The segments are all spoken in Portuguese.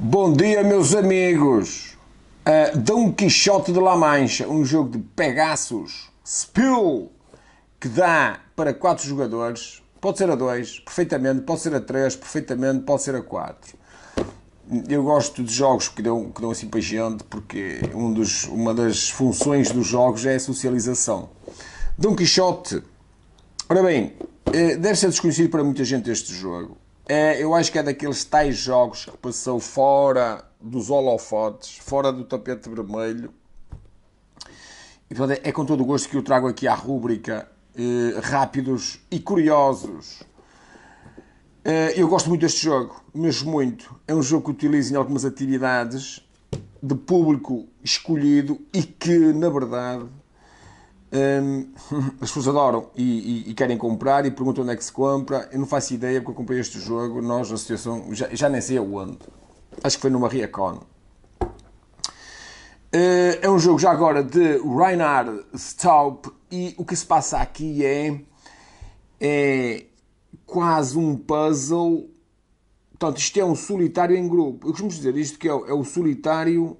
Bom dia, meus amigos. Uh, Dom Quixote de La Mancha, um jogo de Pegasus, Spill, que dá para 4 jogadores. Pode ser a 2, perfeitamente, pode ser a 3, perfeitamente, pode ser a 4. Eu gosto de jogos que dão, que dão assim para gente, porque um dos, uma das funções dos jogos é a socialização. Dom Quixote, ora bem, eh, deve ser desconhecido para muita gente este jogo. É, eu acho que é daqueles tais jogos que passou fora dos holofotes, fora do tapete vermelho. E, portanto, é, é com todo o gosto que eu trago aqui à rúbrica eh, Rápidos e Curiosos. Eh, eu gosto muito deste jogo, mesmo muito. É um jogo que utilizo em algumas atividades de público escolhido e que, na verdade, um, ehm, as pessoas adoram e, e, e, querem comprar e perguntam onde é que se compra. Eu não faço ideia porque eu comprei este jogo. Nós, a associação, já, já nem sei aonde. Acho que foi numa Riacon. Uh, eh, é um jogo já agora de Reinhard Staub e o que se passa aqui é, é quase um puzzle. Portanto, isto é um solitário em grupo. Eu costumo dizer isto que é, é o solitário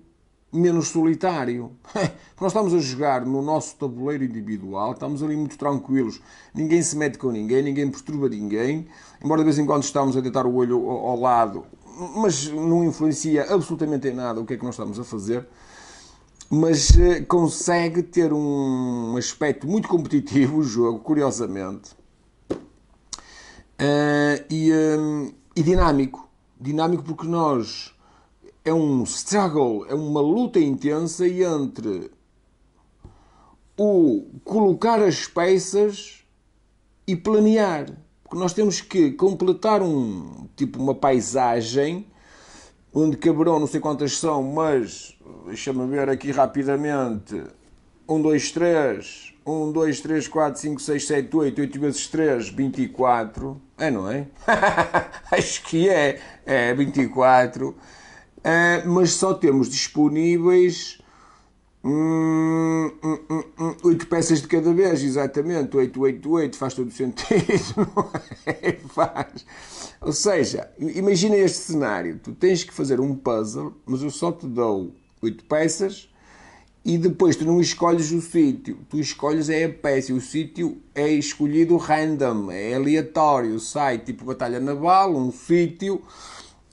menos solitário. Nós estamos a jogar no nosso tabuleiro individual, estamos ali muito tranquilos, ninguém se mete com ninguém, ninguém perturba ninguém, embora de vez em quando estamos a deitar o olho ao lado, mas não influencia absolutamente em nada o que é que nós estamos a fazer. Mas eh, consegue ter um aspecto muito competitivo o jogo, curiosamente, eh, e, ehm, e dinâmico. Dinâmico porque nós é um struggle, é uma luta intensa entre o colocar as peças e planear. Porque nós temos que completar um tipo uma paisagem onde caberão não sei quantas são, mas deixa-me ver aqui rapidamente. 1, 2, 3, 1, 2, 3, 4, 5, 6, 7, 8, 8 vezes 3, 24. É, não é? Acho que é, é 24. Eh, mas só temos disponíveis hum, hum, hum, 8 hum, hum, peças de cada vez, exatamente. 8, 8, 8, faz todo o sentido, é? Faz. Ou seja, imagina este cenário: tu tens que fazer um puzzle, mas eu só te dou 8 peças e depois tu não escolhes o sítio, tu escolhes é a peça, o sítio é escolhido random, é aleatório, sai tipo batalha naval, um sítio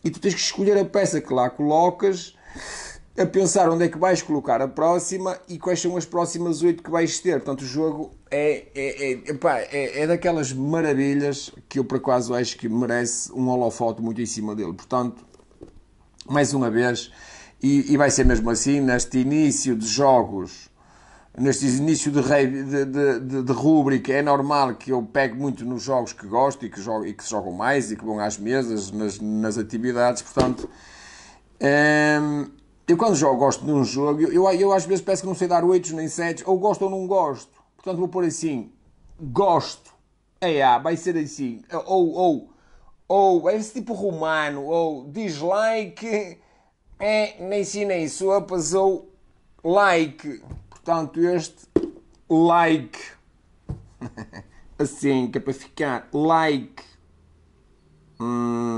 e tu tens que escolher a peça que lá colocas, a pensar onde é que vais colocar a próxima e quais são as próximas oito que vais ter. Portanto, o jogo é, é, é, epá, é, é daquelas maravilhas que eu, por acaso, acho que merece um holofote muito em cima dele. Portanto, mais uma vez, e, e vai ser mesmo assim, neste início de jogos neste início de, de, de, de rúbrica, é normal que eu pegue muito nos jogos que gosto e que, jogo, e que se jogam mais e que vão às mesas, nas, nas atividades, portanto. Hum, eu quando jogo gosto de um jogo, eu, eu, eu às vezes peço que não sei dar 8 nem 7, ou gosto ou não gosto. Portanto vou pôr assim, gosto, é A, vai ser assim, ou, ou, ou, é esse tipo romano, ou dislike, é nem si nem sopas, ou like portanto, este like. assim, que é para ficar like. Hum.